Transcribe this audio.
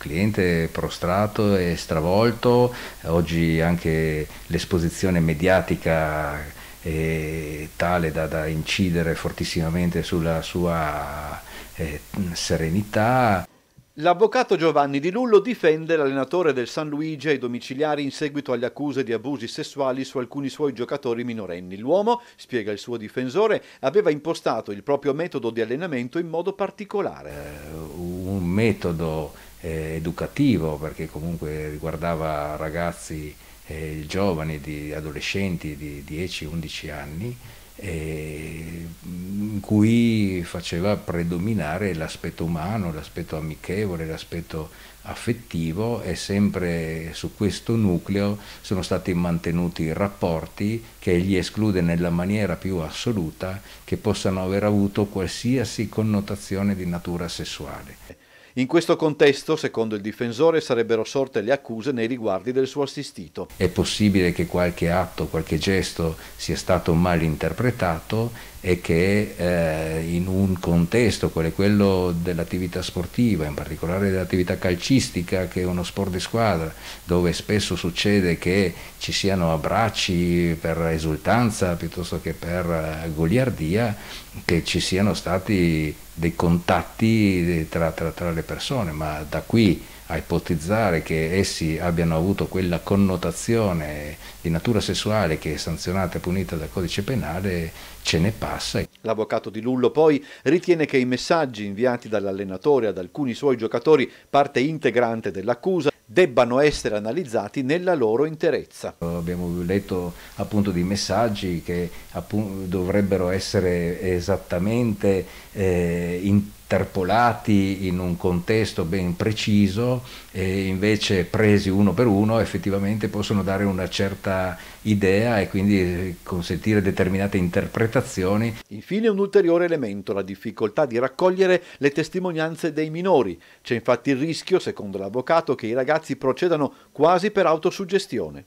cliente prostrato e stravolto, oggi anche l'esposizione mediatica è eh, tale da, da incidere fortissimamente sulla sua eh, serenità. L'avvocato Giovanni Di Lullo difende l'allenatore del San Luigi ai domiciliari in seguito alle accuse di abusi sessuali su alcuni suoi giocatori minorenni. L'uomo, spiega il suo difensore, aveva impostato il proprio metodo di allenamento in modo particolare. Eh, un metodo eh, educativo perché comunque riguardava ragazzi eh, giovani, di adolescenti di 10-11 anni eh, in cui faceva predominare l'aspetto umano, l'aspetto amichevole, l'aspetto affettivo e sempre su questo nucleo sono stati mantenuti rapporti che gli esclude nella maniera più assoluta che possano aver avuto qualsiasi connotazione di natura sessuale. In questo contesto, secondo il difensore, sarebbero sorte le accuse nei riguardi del suo assistito. È possibile che qualche atto, qualche gesto sia stato mal interpretato e che eh, in un contesto quale quello dell'attività sportiva, in particolare dell'attività calcistica che è uno sport di squadra, dove spesso succede che ci siano abbracci per esultanza piuttosto che per eh, goliardia, che ci siano stati dei contatti eh, tra, tra, tra le persone, ma da qui a ipotizzare che essi abbiano avuto quella connotazione di natura sessuale che è sanzionata e punita dal codice penale, ce ne passa. L'avvocato di Lullo poi ritiene che i messaggi inviati dall'allenatore ad alcuni suoi giocatori, parte integrante dell'accusa, debbano essere analizzati nella loro interezza. Abbiamo letto appunto di messaggi che appunto, dovrebbero essere esattamente eh, interpretati interpolati in un contesto ben preciso e invece presi uno per uno effettivamente possono dare una certa idea e quindi eh, consentire determinate interpretazioni. Infine un ulteriore elemento, la difficoltà di raccogliere le testimonianze dei minori. C'è infatti il rischio, secondo l'avvocato, che i ragazzi procedano quasi per autosuggestione.